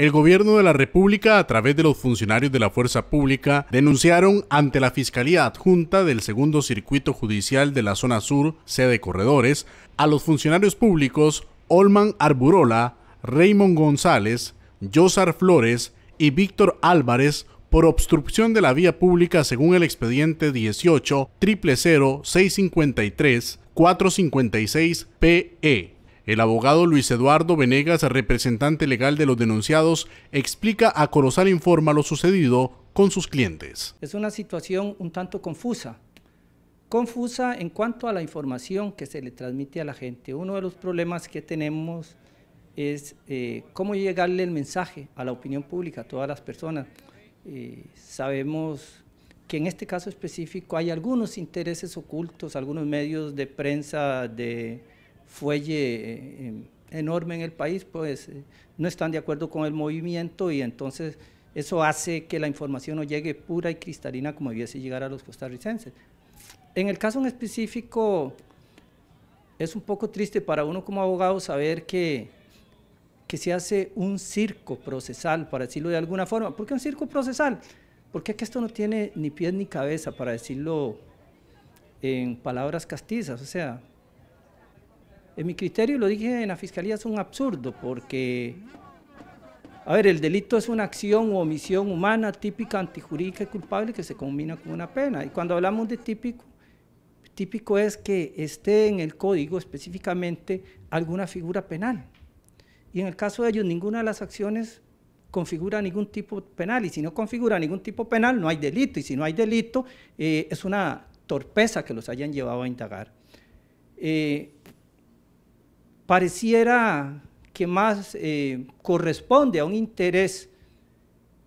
El gobierno de la República, a través de los funcionarios de la Fuerza Pública, denunciaron ante la Fiscalía Adjunta del Segundo Circuito Judicial de la Zona Sur, sede Corredores, a los funcionarios públicos Olman Arburola, Raymond González, Josar Flores y Víctor Álvarez por obstrucción de la vía pública según el expediente 18 653 456 PE el abogado Luis Eduardo Venegas, representante legal de los denunciados, explica a Colosal Informa lo sucedido con sus clientes. Es una situación un tanto confusa, confusa en cuanto a la información que se le transmite a la gente. Uno de los problemas que tenemos es eh, cómo llegarle el mensaje a la opinión pública, a todas las personas. Eh, sabemos que en este caso específico hay algunos intereses ocultos, algunos medios de prensa, de fuelle eh, em, enorme en el país, pues eh, no están de acuerdo con el movimiento y entonces eso hace que la información no llegue pura y cristalina como debiese llegar a los costarricenses. En el caso en específico, es un poco triste para uno como abogado saber que, que se hace un circo procesal, para decirlo de alguna forma. ¿Por qué un circo procesal? Porque que esto no tiene ni pies ni cabeza, para decirlo en palabras castizas. O sea, en mi criterio, lo dije en la Fiscalía, es un absurdo porque, a ver, el delito es una acción o omisión humana típica, antijurídica y culpable que se combina con una pena. Y cuando hablamos de típico, típico es que esté en el código específicamente alguna figura penal. Y en el caso de ellos, ninguna de las acciones configura ningún tipo penal. Y si no configura ningún tipo penal, no hay delito. Y si no hay delito, eh, es una torpeza que los hayan llevado a indagar. Eh, pareciera que más eh, corresponde a un interés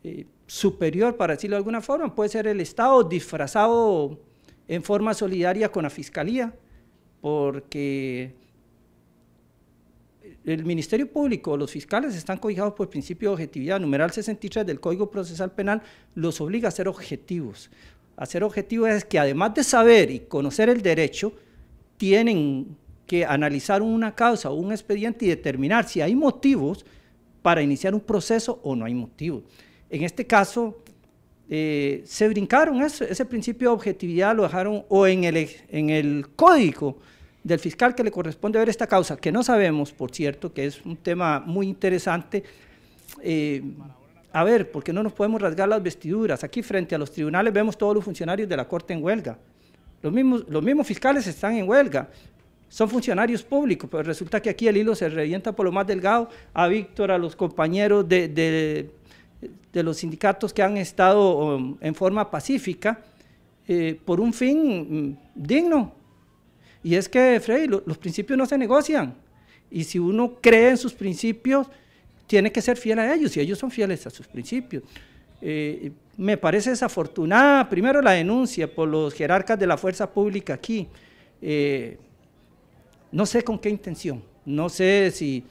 eh, superior, para decirlo de alguna forma, puede ser el Estado disfrazado en forma solidaria con la Fiscalía, porque el Ministerio Público, los fiscales están cobijados por el principio de objetividad. Numeral 63 del Código Procesal Penal los obliga a ser objetivos. A ser objetivos es que además de saber y conocer el derecho, tienen que analizar una causa o un expediente y determinar si hay motivos para iniciar un proceso o no hay motivos. En este caso, eh, se brincaron ese principio de objetividad, lo dejaron o en el, en el código del fiscal que le corresponde ver esta causa, que no sabemos, por cierto, que es un tema muy interesante. Eh, a ver, porque no nos podemos rasgar las vestiduras. Aquí frente a los tribunales vemos todos los funcionarios de la Corte en huelga. Los mismos, los mismos fiscales están en huelga son funcionarios públicos, pero resulta que aquí el hilo se revienta por lo más delgado a Víctor, a los compañeros de, los sindicatos que han estado um, en forma pacífica eh, por un fin mm, digno. Y es que, Freddy, los principios no se negocian. Y si uno cree en sus principios, tiene que ser fiel a ellos, y ellos son fieles a sus principios. Eh, me parece desafortunada, primero la denuncia por los jerarcas de la fuerza pública aquí. Eh, no sé con qué intención, no sé si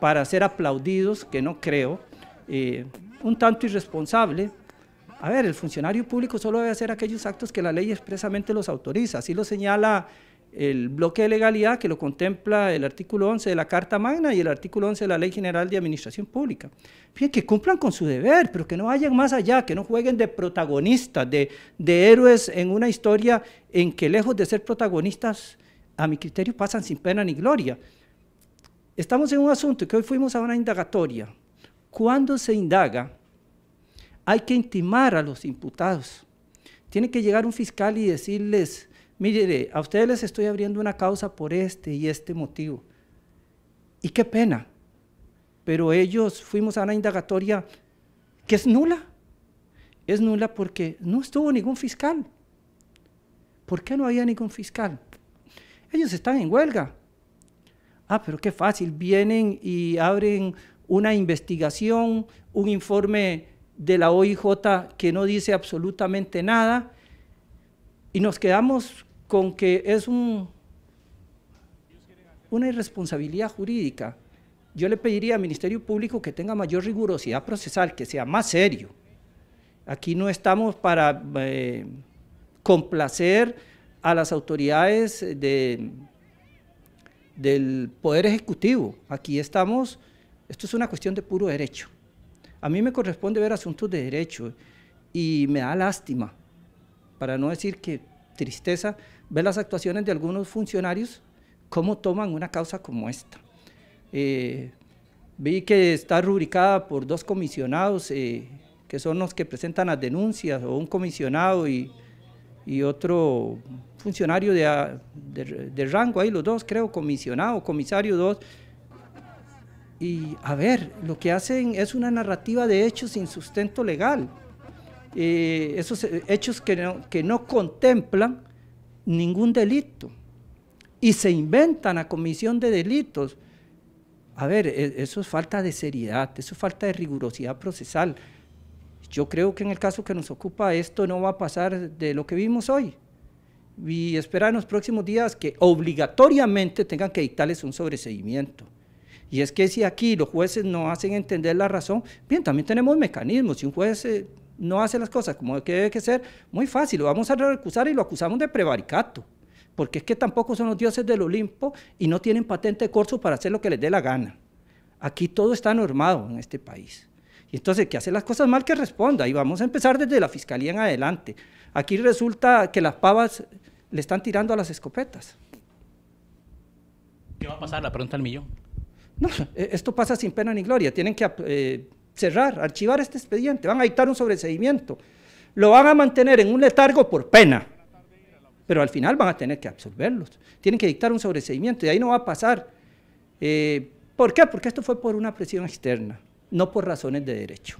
para ser aplaudidos, que no creo, eh, un tanto irresponsable. A ver, el funcionario público solo debe hacer aquellos actos que la ley expresamente los autoriza, así lo señala el bloque de legalidad que lo contempla el artículo 11 de la Carta Magna y el artículo 11 de la Ley General de Administración Pública. Bien, que cumplan con su deber, pero que no vayan más allá, que no jueguen de protagonistas, de, de héroes en una historia en que lejos de ser protagonistas a mi criterio, pasan sin pena ni gloria. Estamos en un asunto que hoy fuimos a una indagatoria. Cuando se indaga, hay que intimar a los imputados. Tiene que llegar un fiscal y decirles, mire, a ustedes les estoy abriendo una causa por este y este motivo. Y qué pena, pero ellos fuimos a una indagatoria que es nula. Es nula porque no estuvo ningún fiscal. ¿Por qué no había ningún fiscal? Ellos están en huelga. Ah, pero qué fácil, vienen y abren una investigación, un informe de la OIJ que no dice absolutamente nada y nos quedamos con que es un, una irresponsabilidad jurídica. Yo le pediría al Ministerio Público que tenga mayor rigurosidad procesal, que sea más serio. Aquí no estamos para eh, complacer a las autoridades del Poder Ejecutivo. Aquí estamos, esto es una cuestión de puro derecho. A mí me corresponde ver asuntos de derecho y me da lástima, para no decir que tristeza, ver las actuaciones de algunos funcionarios, cómo toman una causa como esta. Eh, vi que está rubricada por dos comisionados, eh, que son los que presentan las denuncias, o un comisionado y y otro funcionario de, rango, ahí los dos, creo, comisionado, comisario dos. Y a ver, lo que hacen es una narrativa de hechos sin sustento legal. Eh, esos hechos que que no contemplan ningún delito y se inventan a comisión de delitos. A ver, e, eso es falta de seriedad, eso es falta de rigurosidad procesal. Yo creo que en el caso que nos ocupa esto no va a pasar de lo que vimos hoy. Y esperar en los próximos días que obligatoriamente tengan que dictarles un sobreseguimiento. Y es que si aquí los jueces no hacen entender la razón, bien, también tenemos mecanismos. Si un juez eh, no hace las cosas como que debe que ser, muy fácil, lo vamos a recusar y lo acusamos de prevaricato. Porque es que tampoco son los dioses del Olimpo y no tienen patente de corso para hacer lo que les dé la gana. Aquí todo está normado en este país. Y entonces, ¿qué hace las cosas mal, que responda. Y vamos a empezar desde la fiscalía en adelante. Aquí resulta que las pavas le están tirando a las escopetas. ¿Qué va a pasar? La pregunta al millón. No, e, esto pasa sin pena ni gloria. Tienen que eh, cerrar, archivar este expediente. Van a dictar un sobreseimiento. Lo van a mantener en un letargo por pena. Pero al final van a tener que absolverlos. Tienen que dictar un sobreseimiento y ahí no va a pasar. Eh, ¿Por qué? Porque esto fue por una presión externa no por razones de derecho.